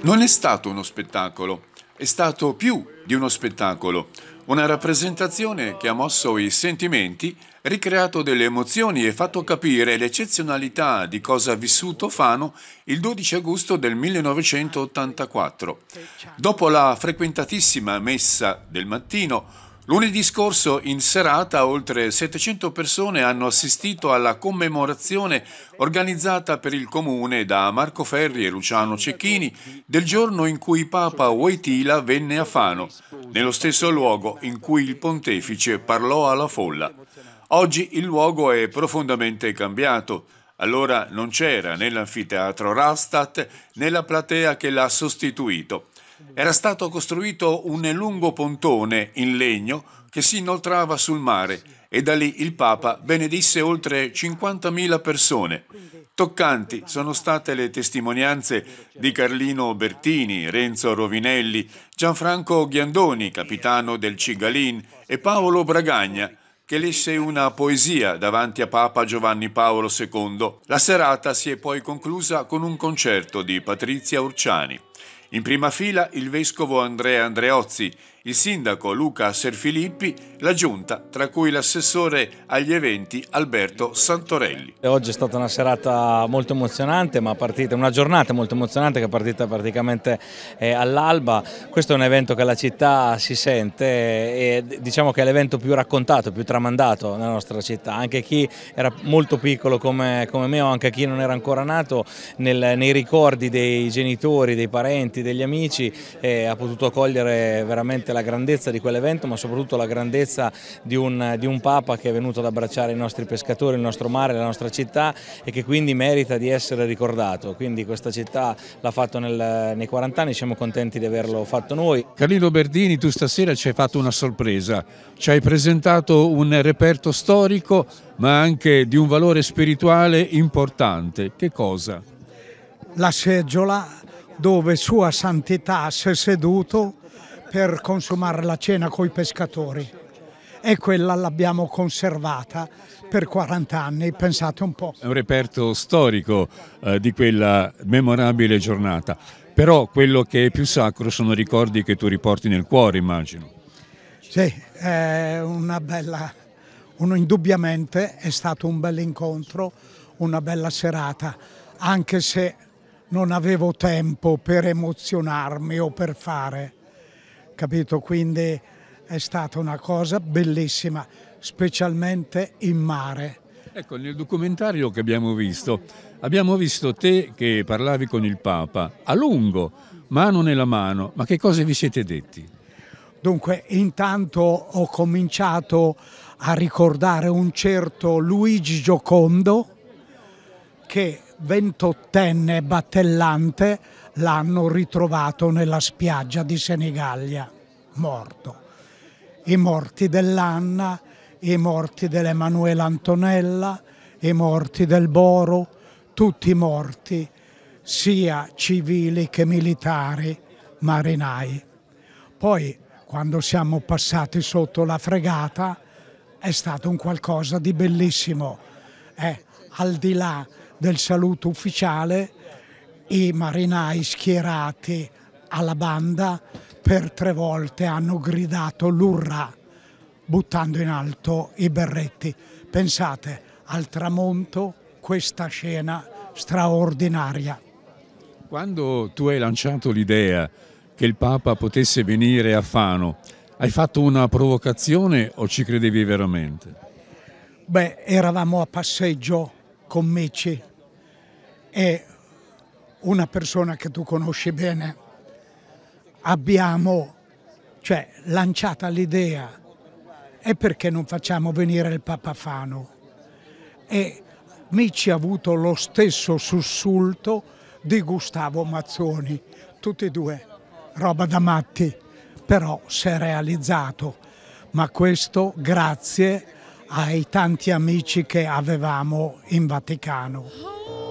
Non è stato uno spettacolo, è stato più di uno spettacolo, una rappresentazione che ha mosso i sentimenti, ricreato delle emozioni e fatto capire l'eccezionalità di cosa ha vissuto Fano il 12 agosto del 1984. Dopo la frequentatissima messa del mattino, Lunedì scorso in serata oltre 700 persone hanno assistito alla commemorazione organizzata per il comune da Marco Ferri e Luciano Cecchini del giorno in cui Papa Wojtyla venne a Fano, nello stesso luogo in cui il pontefice parlò alla folla. Oggi il luogo è profondamente cambiato. Allora non c'era né l'anfiteatro Rastat né la platea che l'ha sostituito era stato costruito un lungo pontone in legno che si inoltrava sul mare e da lì il Papa benedisse oltre 50.000 persone. Toccanti sono state le testimonianze di Carlino Bertini, Renzo Rovinelli, Gianfranco Ghiandoni, capitano del Cigalin, e Paolo Bragagna, che lesse una poesia davanti a Papa Giovanni Paolo II. La serata si è poi conclusa con un concerto di Patrizia Urciani. In prima fila il vescovo Andrea Andreozzi, il sindaco Luca Serfilippi, la giunta, tra cui l'assessore agli eventi Alberto Santorelli. Oggi è stata una serata molto emozionante, ma partita, una giornata molto emozionante che è partita praticamente eh, all'alba. Questo è un evento che la città si sente e diciamo che è l'evento più raccontato, più tramandato nella nostra città. Anche chi era molto piccolo come, come me o anche chi non era ancora nato, nel, nei ricordi dei genitori, dei parenti, degli amici, eh, ha potuto cogliere veramente veramente la grandezza di quell'evento ma soprattutto la grandezza di un, di un, Papa che è venuto ad abbracciare i nostri pescatori, il nostro mare, la nostra città e che quindi merita di essere ricordato. Quindi questa città l'ha fatto nel, nei 40 anni, siamo contenti di averlo fatto noi. Carlino Berdini, tu stasera ci hai fatto una sorpresa, ci hai presentato un reperto storico ma anche di un valore spirituale importante. Che cosa? La seggiola dove Sua Santità si è seduto per consumare la cena coi pescatori e quella l'abbiamo conservata per 40 anni, pensate un po'. È un reperto storico eh, di quella memorabile giornata, però quello che è più sacro sono ricordi che tu riporti nel cuore, immagino. Sì, è una bella, uno, indubbiamente è stato un bel incontro, una bella serata, anche se non avevo tempo per emozionarmi o per fare capito? Quindi è stata una cosa bellissima, specialmente in mare. Ecco, nel documentario che abbiamo visto, abbiamo visto te che parlavi con il Papa a lungo, mano nella mano, ma che cosa vi siete detti? Dunque, intanto ho cominciato a ricordare un certo Luigi Giocondo che ventottenne battellante l'hanno ritrovato nella spiaggia di Senigallia, morto. I morti dell'Anna, i morti dell'Emanuela Antonella, i morti del Boro, tutti morti, sia civili che militari, marinai. Poi, quando siamo passati sotto la fregata, è stato un qualcosa di bellissimo. Eh, al di là del saluto ufficiale i marinai schierati alla banda per tre volte hanno gridato l'urrà buttando in alto i berretti. Pensate al tramonto questa scena straordinaria. Quando tu hai lanciato l'idea che il Papa potesse venire a Fano, hai fatto una provocazione o ci credevi veramente? Beh, eravamo a passeggio con Commeci è una persona che tu conosci bene, abbiamo cioè, lanciata l'idea e perché non facciamo venire il Papafano? E Mici ha avuto lo stesso sussulto di Gustavo Mazzoni, tutti e due, roba da matti, però si è realizzato, ma questo grazie ai tanti amici che avevamo in Vaticano. Ah.